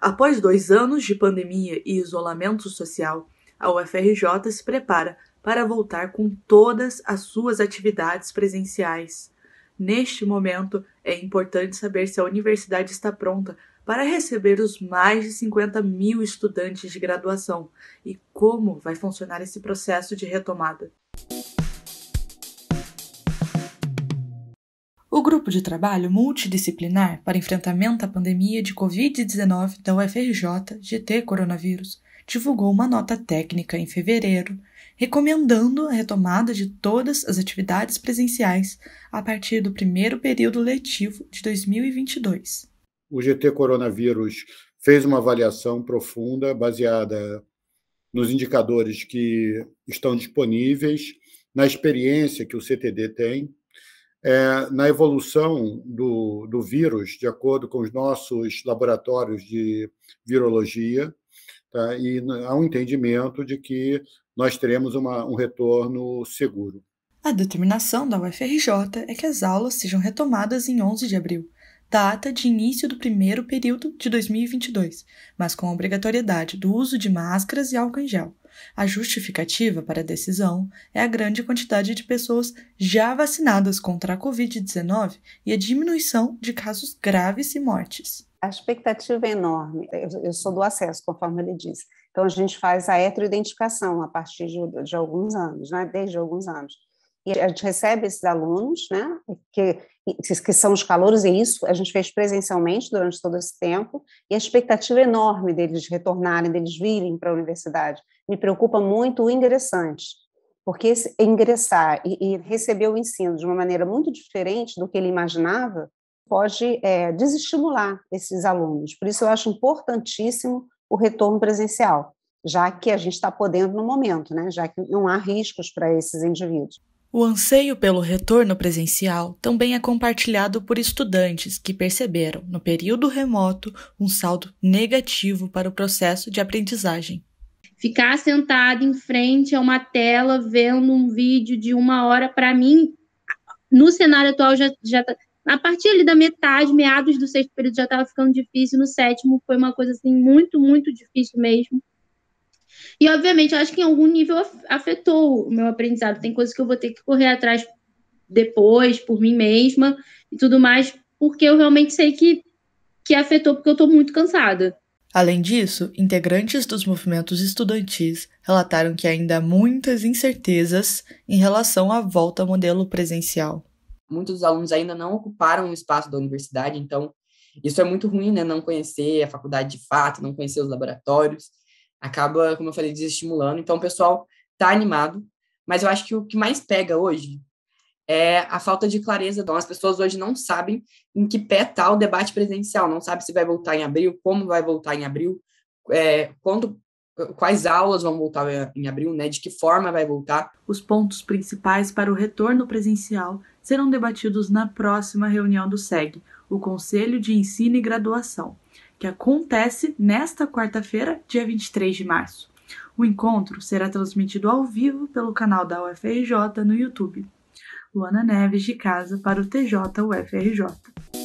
Após dois anos de pandemia e isolamento social, a UFRJ se prepara para voltar com todas as suas atividades presenciais. Neste momento, é importante saber se a universidade está pronta para receber os mais de 50 mil estudantes de graduação e como vai funcionar esse processo de retomada. grupo de trabalho multidisciplinar para enfrentamento à pandemia de Covid-19 da UFRJ GT Coronavírus divulgou uma nota técnica em fevereiro recomendando a retomada de todas as atividades presenciais a partir do primeiro período letivo de 2022. O GT Coronavírus fez uma avaliação profunda baseada nos indicadores que estão disponíveis, na experiência que o CTD tem é, na evolução do, do vírus, de acordo com os nossos laboratórios de virologia, tá? e há um entendimento de que nós teremos uma, um retorno seguro. A determinação da UFRJ é que as aulas sejam retomadas em 11 de abril, data de início do primeiro período de 2022, mas com obrigatoriedade do uso de máscaras e álcool em gel. A justificativa para a decisão é a grande quantidade de pessoas já vacinadas contra a Covid-19 e a diminuição de casos graves e mortes. A expectativa é enorme. Eu, sou do acesso, conforme ele disse. Então, a gente faz a heteroidentificação a partir de, de alguns anos, né? desde alguns anos e a gente recebe esses alunos, né, que, que são os calouros, e isso a gente fez presencialmente durante todo esse tempo, e a expectativa é enorme deles retornarem, deles virem para a universidade. Me preocupa muito o ingressante, porque ingressar e, e, receber o ensino de uma maneira muito diferente do que ele imaginava pode é, desestimular esses alunos. Por isso eu acho importantíssimo o retorno presencial, já que a gente está podendo no momento, né? já que não há riscos para esses indivíduos. O anseio pelo retorno presencial também é compartilhado por estudantes que perceberam, no período remoto, um saldo negativo para o processo de aprendizagem. Ficar sentado em frente a uma tela vendo um vídeo de uma hora, para mim, no cenário atual, já, está. a partir ali da metade, meados do sexto período, já estava ficando difícil. No sétimo, foi uma coisa assim muito, muito difícil mesmo. E, obviamente, eu acho que em algum nível afetou o meu aprendizado. Tem coisas que eu vou ter que correr atrás depois, por mim mesma e tudo mais, porque eu realmente sei que, que afetou, porque eu estou muito cansada. Além disso, integrantes dos movimentos estudantis relataram que ainda há muitas incertezas em relação à volta ao modelo presencial. Muitos dos alunos ainda não ocuparam o espaço da universidade, então isso é muito ruim, né? Não conhecer a faculdade de fato, não conhecer os laboratórios acaba, como eu falei, desestimulando. Então, o pessoal está animado, mas eu acho que o que mais pega hoje é a falta de clareza. Então, as pessoas hoje não sabem em que pé está o debate presencial não sabe se vai voltar em abril, como vai voltar em abril, é, quando, quais aulas vão voltar em abril, né, de que forma vai voltar. Os pontos principais para o retorno presencial serão debatidos na próxima reunião do SEG, o Conselho de Ensino e Graduação que acontece nesta quarta-feira, dia 23 de março. O encontro será transmitido ao vivo pelo canal da UFRJ no YouTube. Luana Neves de casa para o TJ UFRJ.